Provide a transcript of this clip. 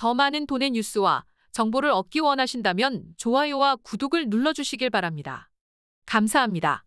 더 많은 돈의 뉴스와 정보를 얻기 원하신다면 좋아요와 구독을 눌러주시길 바랍니다. 감사합니다.